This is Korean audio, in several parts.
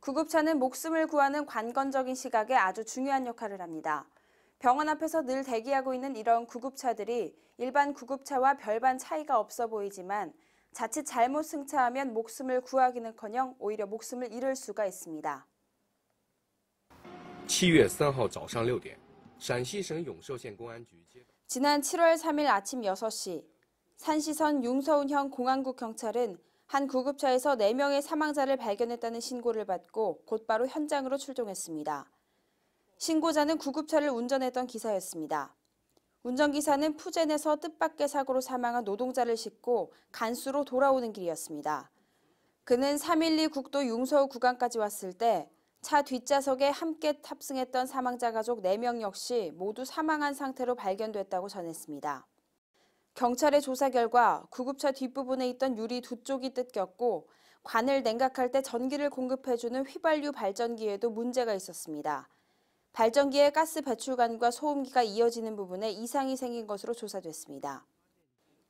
구급차는 목숨을 구하는 관건적인 시각에 아주 중요한 역할을 합니다. 병원 앞에서 늘 대기하고 있는 이런 구급차들이 일반 구급차와 별반 차이가 없어 보이지만 자칫 잘못 승차하면 목숨을 구하기는커녕 오히려 목숨을 잃을 수가 있습니다. 7월 3일 早上6点, 산시성 용서현 공안局 지난 7월 3일 아침 6시 산시선 융서운형 공안국 경찰은 한 구급차에서 4명의 사망자를 발견했다는 신고를 받고 곧바로 현장으로 출동했습니다. 신고자는 구급차를 운전했던 기사였습니다. 운전기사는 푸젠에서 뜻밖의 사고로 사망한 노동자를 싣고 간수로 돌아오는 길이었습니다. 그는 312 국도 융서우 구간까지 왔을 때 차 뒷좌석에 함께 탑승했던 사망자 가족 4명 역시 모두 사망한 상태로 발견됐다고 전했습니다. 경찰의 조사 결과 구급차 뒷부분에 있던 유리 두 쪽이 뜯겼고 관을 냉각할 때 전기를 공급해주는 휘발유 발전기에도 문제가 있었습니다. 발전기의 가스 배출관과 소음기가 이어지는 부분에 이상이 생긴 것으로 조사됐습니다.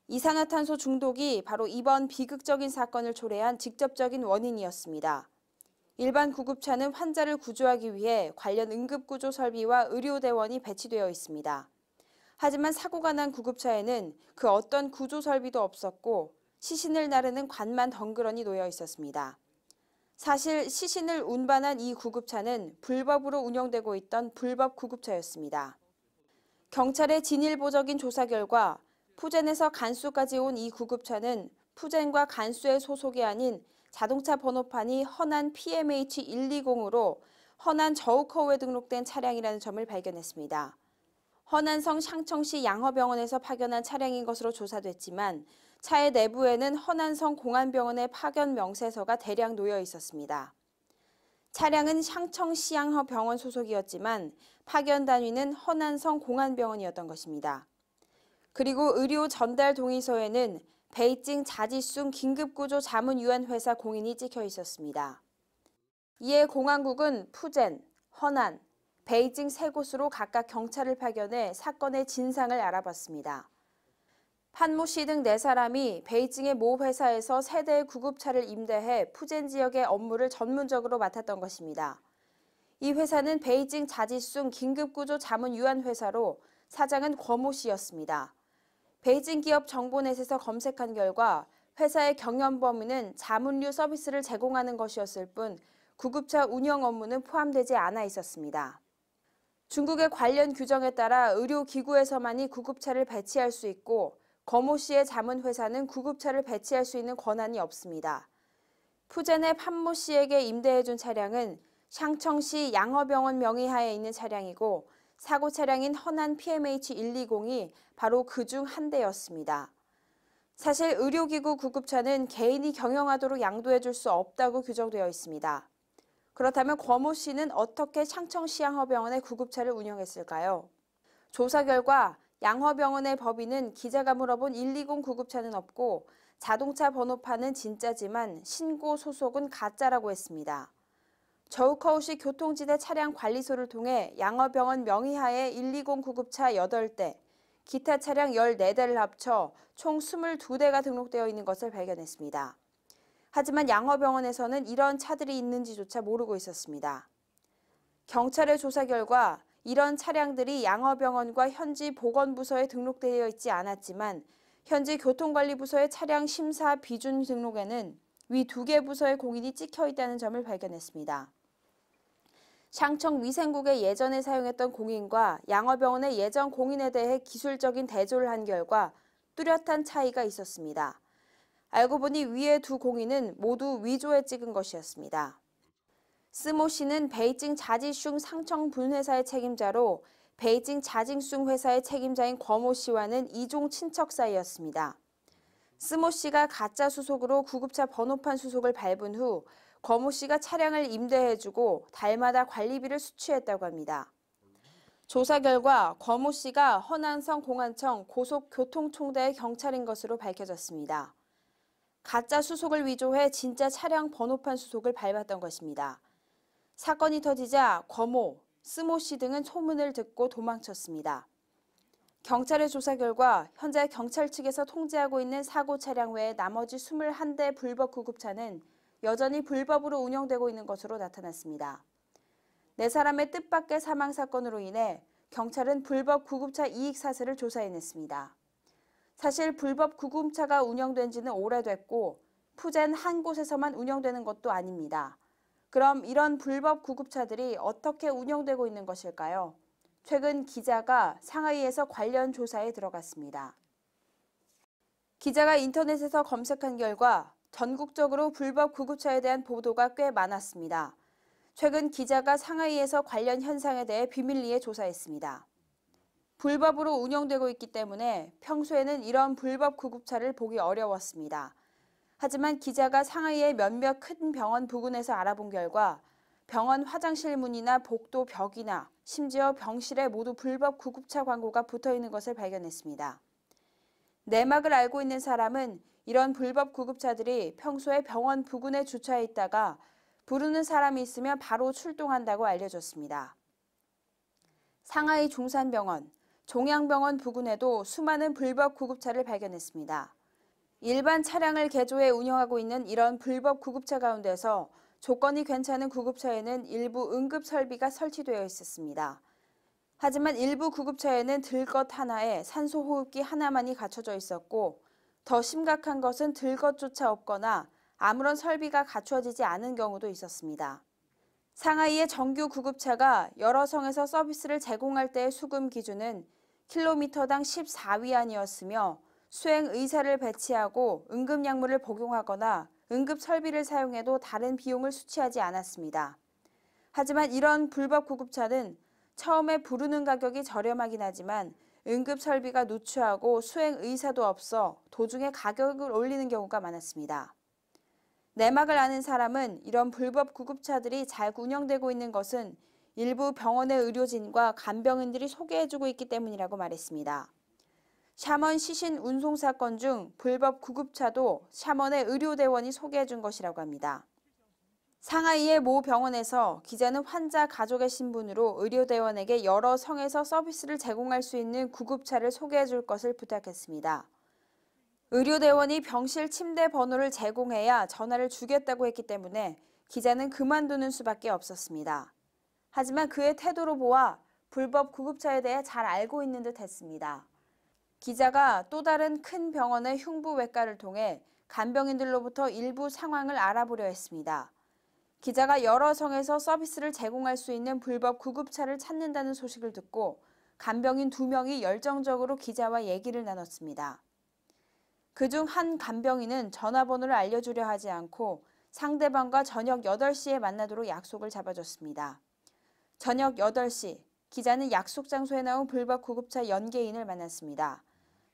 이산화탄소 중독이 바로 이번 비극적인 사건을 초래한 직접적인 원인이었습니다. 일반 구급차는 환자를 구조하기 위해 관련 응급구조 설비와 의료대원이 배치되어 있습니다. 하지만 사고가 난 구급차에는 그 어떤 구조 설비도 없었고 시신을 나르는 관만 덩그러니 놓여 있었습니다. 사실 시신을 운반한 이 구급차는 불법으로 운영되고 있던 불법 구급차였습니다. 경찰의 진일보적인 조사 결과 푸젠에서 간수까지 온 이 구급차는 푸젠과 간수의 소속이 아닌 자동차 번호판이 헌안 PMH120으로 헌안 저우커우에 등록된 차량이라는 점을 발견했습니다. 허난성 상청시 양허병원에서 파견한 차량인 것으로 조사됐지만 차의 내부에는 허난성 공안병원의 파견 명세서가 대량 놓여 있었습니다. 차량은 상청시양허 병원 소속이었지만 파견 단위는 허난성 공안병원이었던 것입니다. 그리고 의료 전달 동의서에는 베이징 자지숭 긴급구조 자문위원회사 공인이 찍혀 있었습니다. 이에 공안국은 푸젠, 허난, 베이징 세 곳으로 각각 경찰을 파견해 사건의 진상을 알아봤습니다. 판무씨등 네 사람이 베이징의 모 회사에서 세 대의 구급차를 임대해 푸젠 지역의 업무를 전문적으로 맡았던 것입니다. 이 회사는 베이징 자지숭 긴급구조 자문 유한 회사로 사장은 권모 씨였습니다. 베이징 기업 정보넷에서 검색한 결과 회사의 경영 범위는 자문류 서비스를 제공하는 것이었을 뿐 구급차 운영 업무는 포함되지 않아 있었습니다. 중국의 관련 규정에 따라 의료기구에서만이 구급차를 배치할 수 있고 거모 씨의 자문회사는 구급차를 배치할 수 있는 권한이 없습니다. 푸젠의 판모 씨에게 임대해준 차량은 샹청시 양허병원 명의하에 있는 차량이고 사고 차량인 허난 PMH120이 바로 그 중 한 대였습니다. 사실 의료기구 구급차는 개인이 경영하도록 양도해줄 수 없다고 규정되어 있습니다. 그렇다면 권모 씨는 어떻게 창청시 양허병원의 구급차를 운영했을까요? 조사 결과 양허병원의 법인은 기자가 물어본 120 구급차는 없고 자동차 번호판은 진짜지만 신고 소속은 가짜라고 했습니다. 저우카우시 교통지대 차량 관리소를 통해 양허병원 명의하에 120 구급차 8대, 기타 차량 14대를 합쳐 총 22대가 등록되어 있는 것을 발견했습니다. 하지만 양화병원에서는 이런 차들이 있는지조차 모르고 있었습니다. 경찰의 조사 결과 이런 차량들이 양화병원과 현지 보건부서에 등록되어 있지 않았지만 현지 교통관리부서의 차량 심사 비준 등록에는 위 두 개 부서의 공인이 찍혀 있다는 점을 발견했습니다. 샹청 위생국의 예전에 사용했던 공인과 양화병원의 예전 공인에 대해 기술적인 대조를 한 결과 뚜렷한 차이가 있었습니다. 알고 보니 위의 두 공인은 모두 위조에 찍은 것이었습니다. 스모 씨는 베이징 자지슝 상청 분회사의 책임자로 베이징 자징숭 회사의 책임자인 궈모 씨와는 이종 친척 사이였습니다. 스모 씨가 가짜 수속으로 구급차 번호판 수속을 밟은 후 거모 씨가 차량을 임대해주고 달마다 관리비를 수취했다고 합니다. 조사 결과 거모 씨가 허난성 공안청 고속교통총대의 경찰인 것으로 밝혀졌습니다. 가짜 수속을 위조해 진짜 차량 번호판 수속을 밟았던 것입니다. 사건이 터지자 거모, 스모 씨 등은 소문을 듣고 도망쳤습니다. 경찰의 조사 결과 현재 경찰 측에서 통제하고 있는 사고 차량 외에 나머지 21대 불법 구급차는 여전히 불법으로 운영되고 있는 것으로 나타났습니다. 네 사람의 뜻밖의 사망 사건으로 인해 경찰은 불법 구급차 이익 사슬을 조사해냈습니다. 사실 불법 구금차가 운영된 지는 오래됐고 푸젠 한 곳에서만 운영되는 것도 아닙니다. 그럼 이런 불법 구급차들이 어떻게 운영되고 있는 것일까요? 최근 기자가 상하이에서 관련 조사에 들어갔습니다. 기자가 인터넷에서 검색한 결과 전국적으로 불법 구급차에 대한 보도가 꽤 많았습니다. 최근 기자가 상하이에서 관련 현상에 대해 비밀리에 조사했습니다. 불법으로 운영되고 있기 때문에 평소에는 이런 불법 구급차를 보기 어려웠습니다. 하지만 기자가 상하이의 몇몇 큰 병원 부근에서 알아본 결과 병원 화장실 문이나 복도 벽이나 심지어 병실에 모두 불법 구급차 광고가 붙어 있는 것을 발견했습니다. 내막을 알고 있는 사람은 이런 불법 구급차들이 평소에 병원 부근에 주차해 있다가 부르는 사람이 있으면 바로 출동한다고 알려졌습니다. 상하이 중산병원, 종양병원 부근에도 수많은 불법 구급차를 발견했습니다. 일반 차량을 개조해 운영하고 있는 이런 불법 구급차 가운데서 조건이 괜찮은 구급차에는 일부 응급 설비가 설치되어 있었습니다. 하지만 일부 구급차에는 들것 하나에 산소 호흡기 하나만이 갖춰져 있었고 더 심각한 것은 들것조차 없거나 아무런 설비가 갖춰지지 않은 경우도 있었습니다. 상하이의 정규 구급차가 여러 성에서 서비스를 제공할 때의 수금 기준은 킬로미터당 14위안이었으며 수행 의사를 배치하고 응급약물을 복용하거나 응급 설비를 사용해도 다른 비용을 수치하지 않았습니다. 하지만 이런 불법 구급차는 처음에 부르는 가격이 저렴하긴 하지만 응급 설비가 누추하고 수행 의사도 없어 도중에 가격을 올리는 경우가 많았습니다. 내막을 아는 사람은 이런 불법 구급차들이 잘 운영되고 있는 것은 일부 병원의 의료진과 간병인들이 소개해주고 있기 때문이라고 말했습니다. 샤먼 시신 운송 사건 중 불법 구급차도 샤먼의 의료대원이 소개해준 것이라고 합니다. 상하이의 모 병원에서 기자는 환자 가족의 신분으로 의료대원에게 여러 성에서 서비스를 제공할 수 있는 구급차를 소개해 줄 것을 부탁했습니다. 의료대원이 병실 침대 번호를 제공해야 전화를 주겠다고 했기 때문에 기자는 그만두는 수밖에 없었습니다. 하지만 그의 태도로 보아 불법 구급차에 대해 잘 알고 있는 듯 했습니다. 기자가 또 다른 큰 병원의 흉부외과를 통해 간병인들로부터 일부 상황을 알아보려 했습니다. 기자가 여러 성에서 서비스를 제공할 수 있는 불법 구급차를 찾는다는 소식을 듣고 간병인 두 명이 열정적으로 기자와 얘기를 나눴습니다. 그 중 한 간병인은 전화번호를 알려주려 하지 않고 상대방과 저녁 8시에 만나도록 약속을 잡아줬습니다. 저녁 8시 기자는 약속 장소에 나온 불법 구급차 연계인을 만났습니다.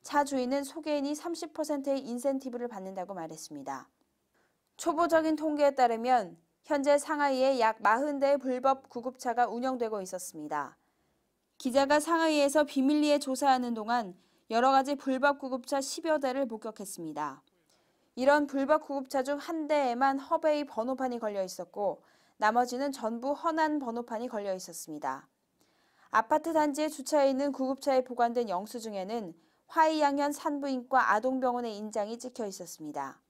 차 주인은 소개인이 30%의 인센티브를 받는다고 말했습니다. 초보적인 통계에 따르면 현재 상하이에 약 40대의 불법 구급차가 운영되고 있었습니다. 기자가 상하이에서 비밀리에 조사하는 동안 여러 가지 불법 구급차 10여 대를 목격했습니다. 이런 불법 구급차 중 한 대에만 허베이 번호판이 걸려 있었고 나머지는 전부 헌한 번호판이 걸려 있었습니다. 아파트 단지에 주차해 있는 구급차에 보관된 영수증에는 화이양현 산부인과 아동병원의 인장이 찍혀 있었습니다.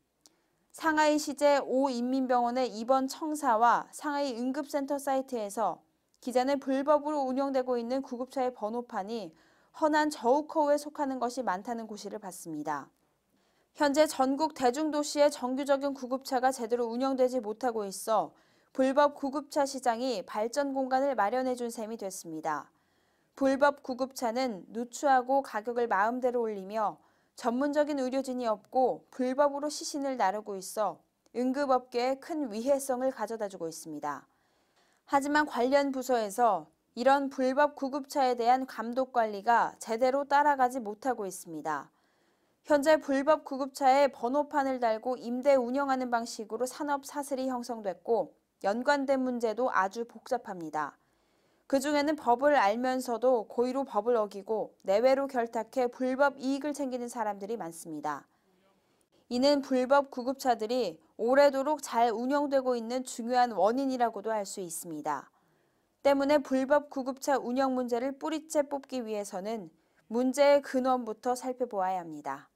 상하이 시제 오인민병원의 입원 청사와 상하이 응급센터 사이트에서 기자는 불법으로 운영되고 있는 구급차의 번호판이 헌한 저우커우에 속하는 것이 많다는 고시를 받습니다. 현재 전국 대중도시의 정규적인 구급차가 제대로 운영되지 못하고 있어 불법 구급차 시장이 발전 공간을 마련해 준 셈이 됐습니다. 불법 구급차는 누추하고 가격을 마음대로 올리며 전문적인 의료진이 없고 불법으로 시신을 나르고 있어 응급업계에 큰 위해성을 가져다 주고 있습니다. 하지만 관련 부서에서 이런 불법 구급차에 대한 감독 관리가 제대로 따라가지 못하고 있습니다. 현재 불법 구급차에 번호판을 달고 임대 운영하는 방식으로 산업 사슬이 형성됐고 연관된 문제도 아주 복잡합니다. 그 중에는 법을 알면서도 고의로 법을 어기고 내외로 결탁해 불법 이익을 챙기는 사람들이 많습니다. 이는 불법 구급차들이 오래도록 잘 운영되고 있는 중요한 원인이라고도 할 수 있습니다. 때문에 불법 구급차 운영 문제를 뿌리째 뽑기 위해서는 문제의 근원부터 살펴보아야 합니다.